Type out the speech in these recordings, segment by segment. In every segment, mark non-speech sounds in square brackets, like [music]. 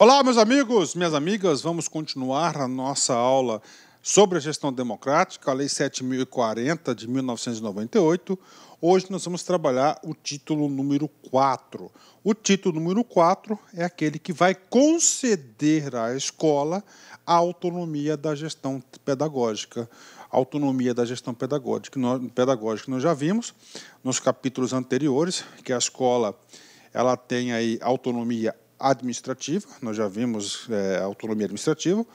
Olá, meus amigos, minhas amigas, vamos continuar a nossa aula sobre a gestão democrática, a Lei 7040 de 1998. Hoje nós vamos trabalhar o título número 4. O título número 4 é aquele que vai conceder à escola a autonomia da gestão pedagógica. A autonomia da gestão pedagógica, pedagógica nós já vimos nos capítulos anteriores que a escola ela tem aí autonomia administrativa, nós já vimos é, autonomia administrativa,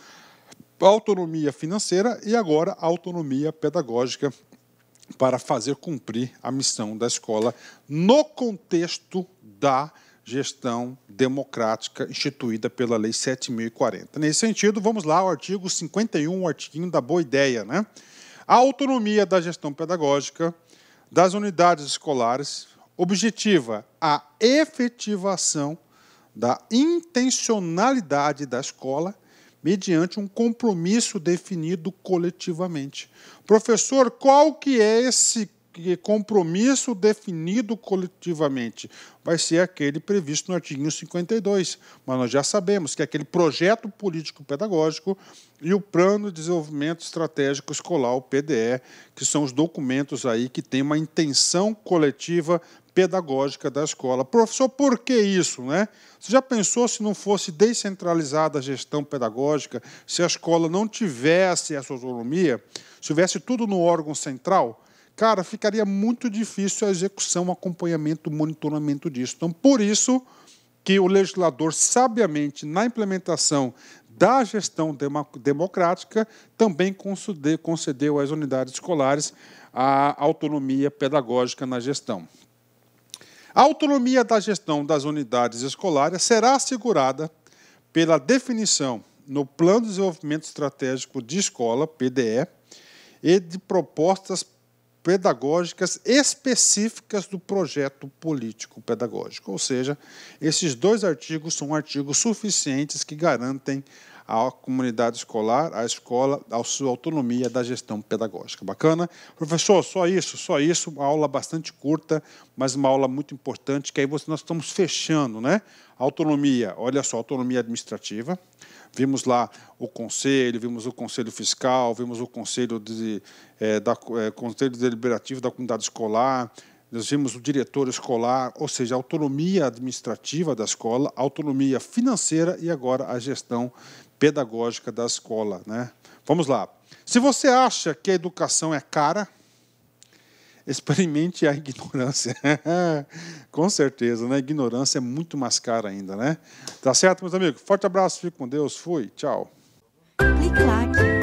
autonomia financeira e agora autonomia pedagógica para fazer cumprir a missão da escola no contexto da gestão democrática instituída pela Lei 7040. Nesse sentido, vamos lá ao artigo 51, o artiguinho da boa ideia, né? A autonomia da gestão pedagógica das unidades escolares objetiva a efetivação da intencionalidade da escola mediante um compromisso definido coletivamente. Professor, qual que é esse compromisso definido coletivamente? Vai ser aquele previsto no artigo 52, mas nós já sabemos que é aquele projeto político-pedagógico e o plano de desenvolvimento estratégico escolar, o PDE, que são os documentos aí que têm uma intenção coletiva pedagógica da escola. Professor, por que isso? Né? Você já pensou se não fosse descentralizada a gestão pedagógica, se a escola não tivesse essa autonomia, se tivesse tudo no órgão central? Cara, ficaria muito difícil a execução, o acompanhamento, o monitoramento disso. Então, por isso que o legislador, sabiamente, na implementação da gestão democrática, também concedeu às unidades escolares a autonomia pedagógica na gestão. A autonomia da gestão das unidades escolares será assegurada pela definição no Plano de Desenvolvimento Estratégico de Escola, PDE, e de propostas pedagógicas específicas do projeto político pedagógico. Ou seja, esses dois artigos são artigos suficientes que garantem à comunidade escolar, à escola, à sua autonomia da gestão pedagógica. Bacana? Professor, só isso, só isso, uma aula bastante curta, mas uma aula muito importante, que aí você, nós estamos fechando, né? Autonomia, olha só, autonomia administrativa. Vimos lá o conselho, vimos o conselho fiscal, vimos o conselho, de, é, da, é, conselho deliberativo da comunidade escolar, nós vimos o diretor escolar, ou seja, a autonomia administrativa da escola, a autonomia financeira e agora a gestão pedagógica da escola. Né? Vamos lá. Se você acha que a educação é cara, experimente a ignorância. [laughs] com certeza, né? A ignorância é muito mais cara ainda, né? Tá certo, meus amigos? Forte abraço, fique com Deus, fui, tchau. Clique, like.